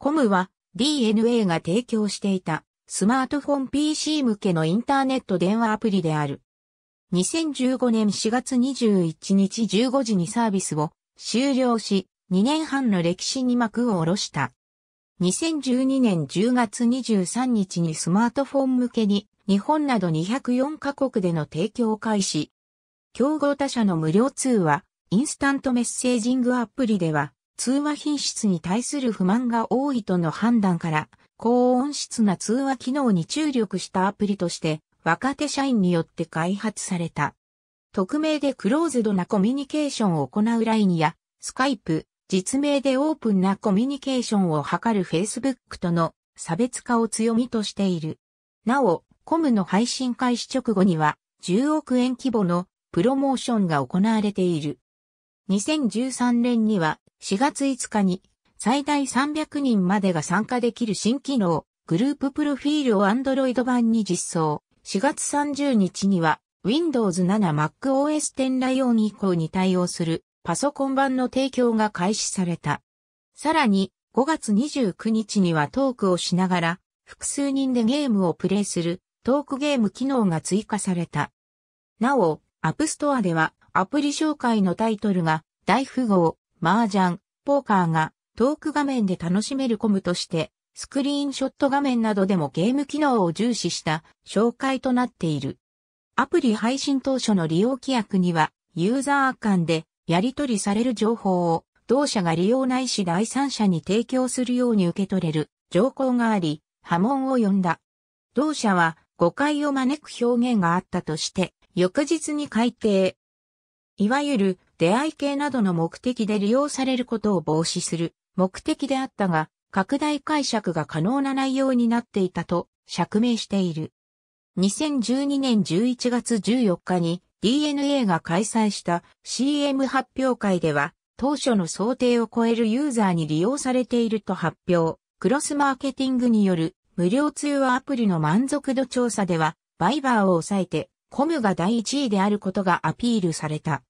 コムは DNA が提供していたスマートフォン PC 向けのインターネット電話アプリである。2015年4月21日15時にサービスを終了し、2年半の歴史に幕を下ろした。2012年10月23日にスマートフォン向けに日本など204カ国での提供を開始。競合他社の無料通話、インスタントメッセージングアプリでは通話品質に対する不満が多いとの判断から、高音質な通話機能に注力したアプリとして、若手社員によって開発された。匿名でクローズドなコミュニケーションを行うラインや、スカイプ、実名でオープンなコミュニケーションを図る Facebook との差別化を強みとしている。なお、コムの配信開始直後には、10億円規模のプロモーションが行われている。2013年には4月5日に最大300人までが参加できる新機能、グループプロフィールを Android 版に実装。4月30日には Windows 7 MacOS 10ライオン以降に対応するパソコン版の提供が開始された。さらに5月29日にはトークをしながら複数人でゲームをプレイするトークゲーム機能が追加された。なお、App Store ではアプリ紹介のタイトルが大富豪麻雀、ポーカーがトーク画面で楽しめるコムとして、スクリーンショット画面などでもゲーム機能を重視した紹介となっている。アプリ配信当初の利用規約には、ユーザー間でやり取りされる情報を同社が利用ないし第三者に提供するように受け取れる条項があり、波紋を呼んだ。同社は誤解を招く表現があったとして、翌日に改定。いわゆる出会い系などの目的で利用されることを防止する目的であったが、拡大解釈が可能な内容になっていたと釈明している。2012年11月14日に DNA が開催した CM 発表会では、当初の想定を超えるユーザーに利用されていると発表。クロスマーケティングによる無料通話アプリの満足度調査では、バイバーを抑えて、コムが第1位であることがアピールされた。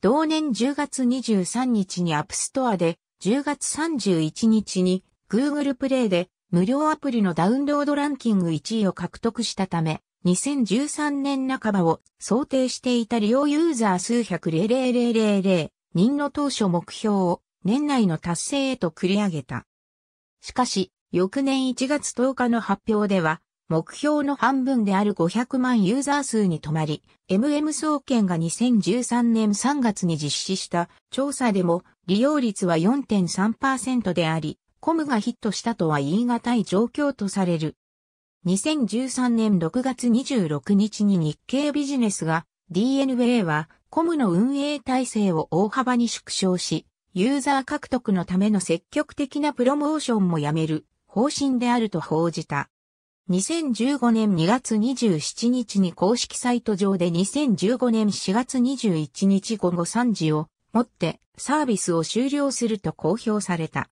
同年10月23日にアップストアで、10月31日に Google プレイで無料アプリのダウンロードランキング1位を獲得したため、2013年半ばを想定していた利用ユーザー数百000人の当初目標を年内の達成へと繰り上げた。しかし、翌年1月10日の発表では、目標の半分である500万ユーザー数に止まり、MM 総研が2013年3月に実施した調査でも利用率は4.3%であり、コムがヒットしたとは言い難い状況とされる。2013年6月26日に日経ビジネスが DNA はコムの運営体制を大幅に縮小し、ユーザー獲得のための積極的なプロモーションもやめる方針であると報じた。2015年2月27日に公式サイト上で2015年4月21日午後3時をもってサービスを終了すると公表された。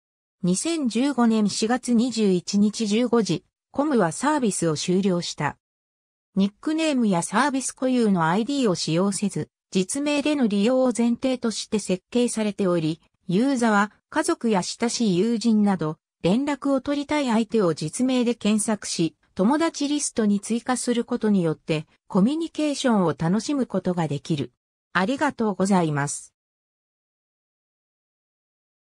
2015年4月21日15時、コムはサービスを終了した。ニックネームやサービス固有の ID を使用せず、実名での利用を前提として設計されており、ユーザは家族や親しい友人など、連絡を取りたい相手を実名で検索し、友達リストに追加することによってコミュニケーションを楽しむことができる。ありがとうございます。